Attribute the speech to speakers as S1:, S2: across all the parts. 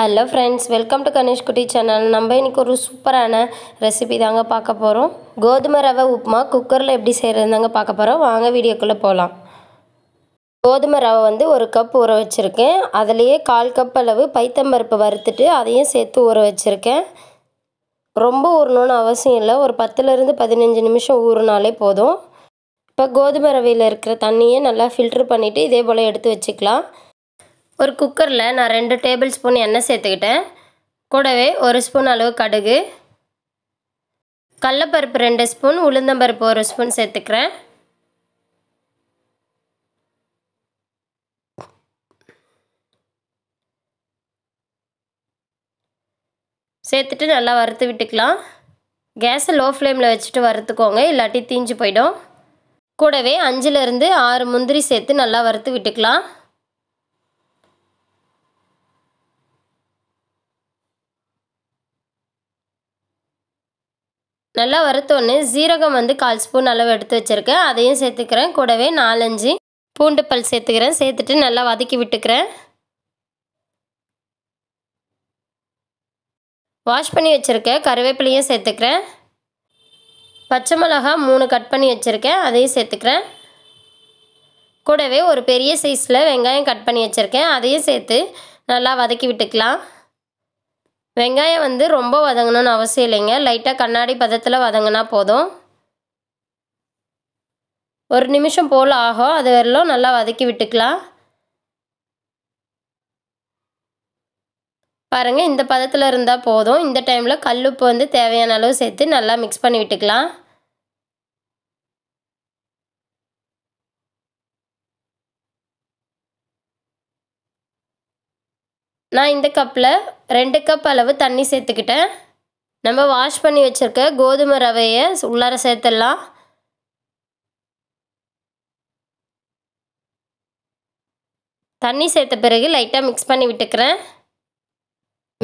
S1: hello friends welcome to Ganesh Kutty channel நம்ம இன்றைக்கி ஒரு சூப்பரான ரெசிபி தாங்க பார்க்க போகிறோம் கோதுமை ரவை உப்புமா குக்கரில் எப்படி செய்கிறதுங்க பார்க்க போகிறோம் வாங்க வீடியோக்குள்ளே போகலாம் கோதுமை ரவை வந்து ஒரு கப் ஊற வச்சுருக்கேன் அதுலேயே கால் கப் அளவு பைத்தம்பருப்பு வறுத்துட்டு அதையும் சேர்த்து ஊற வச்சுருக்கேன் ரொம்ப ஊறணும்னு அவசியம் இல்லை ஒரு பத்துலேருந்து பதினஞ்சு நிமிஷம் ஊறினாலே போதும் இப்போ கோதுமை ரவையில் இருக்கிற தண்ணியை நல்லா ஃபில்ட்ரு பண்ணிவிட்டு இதே போல் எடுத்து வச்சுக்கலாம் ஒரு குக்கரில் நான் ரெண்டு டேபிள் ஸ்பூன் எண்ணெய் சேர்த்துக்கிட்டேன் கூடவே ஒரு ஸ்பூன் அளவு கடுகு கடலப்பருப்பு ரெண்டு ஸ்பூன் உளுந்தம்பருப்பு ஒரு ஸ்பூன் சேர்த்துக்கிறேன் சேர்த்துட்டு நல்லா வறுத்து விட்டுக்கலாம் கேஸை லோ ஃப்ளேமில் வச்சுட்டு வறுத்துக்கோங்க இல்லாட்டி தீஞ்சு போயிடும் கூடவே அஞ்சுலேருந்து ஆறு முந்திரி சேர்த்து நல்லா வறுத்து விட்டுக்கலாம் நல்லா வறுத்தோடனே ஜீரகம் வந்து கால் ஸ்பூன் அளவு எடுத்து வச்சுருக்கேன் அதையும் சேர்த்துக்கிறேன் கூடவே நாலஞ்சு பூண்டு பல் சேர்த்துக்கிறேன் சேர்த்துட்டு நல்லா வதக்கி விட்டுக்கிறேன் வாஷ் பண்ணி வச்சுருக்கேன் கருவேப்பிலையும் சேர்த்துக்கிறேன் பச்சை மிளகா மூணு கட் பண்ணி வச்சுருக்கேன் அதையும் சேர்த்துக்கிறேன் கூடவே ஒரு பெரிய சைஸில் வெங்காயம் கட் பண்ணி வச்சுருக்கேன் அதையும் சேர்த்து நல்லா வதக்கி விட்டுக்கலாம் வெங்காயம் வந்து ரொம்ப வதங்கணும்னு அவசியம் இல்லைங்க லைட்டாக கண்ணாடி பதத்தில் வதங்கினா போதும் ஒரு நிமிஷம் போல் ஆகும் அது வரலும் நல்லா வதக்கி விட்டுக்கலாம் பாருங்கள் இந்த பதத்தில் இருந்தால் போதும் இந்த டைமில் கல்லுப்பு வந்து தேவையான அளவு சேர்த்து நல்லா மிக்ஸ் பண்ணி விட்டுக்கலாம் நான் இந்த கப்பில் ரெண்டு கப் அளவு தண்ணி சேர்த்துக்கிட்டேன் நம்ம வாஷ் பண்ணி வச்சுருக்க கோதுமை ரவையை உள்ளார சேர்த்துடலாம் தண்ணி சேர்த்த பிறகு லைட்டாக மிக்ஸ் பண்ணி விட்டுக்கிறேன்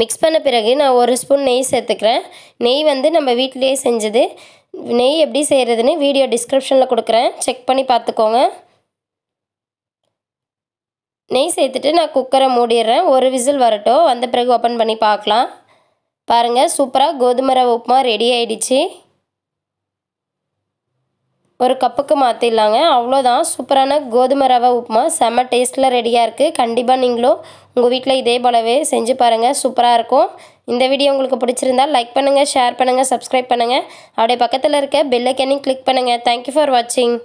S1: மிக்ஸ் பண்ண பிறகு நான் ஒரு ஸ்பூன் நெய் சேர்த்துக்கிறேன் நெய் வந்து நம்ம வீட்டிலேயே செஞ்சது நெய் எப்படி செய்கிறதுன்னு வீடியோ டிஸ்கிரிப்ஷனில் கொடுக்குறேன் செக் பண்ணி பார்த்துக்கோங்க நெய் சேர்த்துட்டு நான் குக்கரை மூடிடுறேன் ஒரு விசில் வரட்டும் வந்த பிறகு ஓப்பன் பண்ணி பார்க்கலாம் பாருங்கள் சூப்பராக கோதுமை ரவை உப்புமா ரெடி ஆகிடுச்சி ஒரு கப்புக்கு மாற்றிடலாங்க அவ்வளோதான் சூப்பரான கோதுமை ரவை உப்புமா செம்ம டேஸ்ட்டில் ரெடியாக இருக்குது கண்டிப்பாக நீங்களும் உங்கள் வீட்டில் இதே போலவே செஞ்சு பாருங்கள் சூப்பராக இருக்கும் இந்த வீடியோ உங்களுக்கு பிடிச்சிருந்தால் லைக் பண்ணுங்கள் ஷேர் பண்ணுங்கள் சப்ஸ்கிரைப் பண்ணுங்கள் அப்படியே பக்கத்தில் இருக்க பெல்லைக்கனையும் கிளிக் பண்ணுங்கள் தேங்க்யூ ஃபார் வாட்சிங்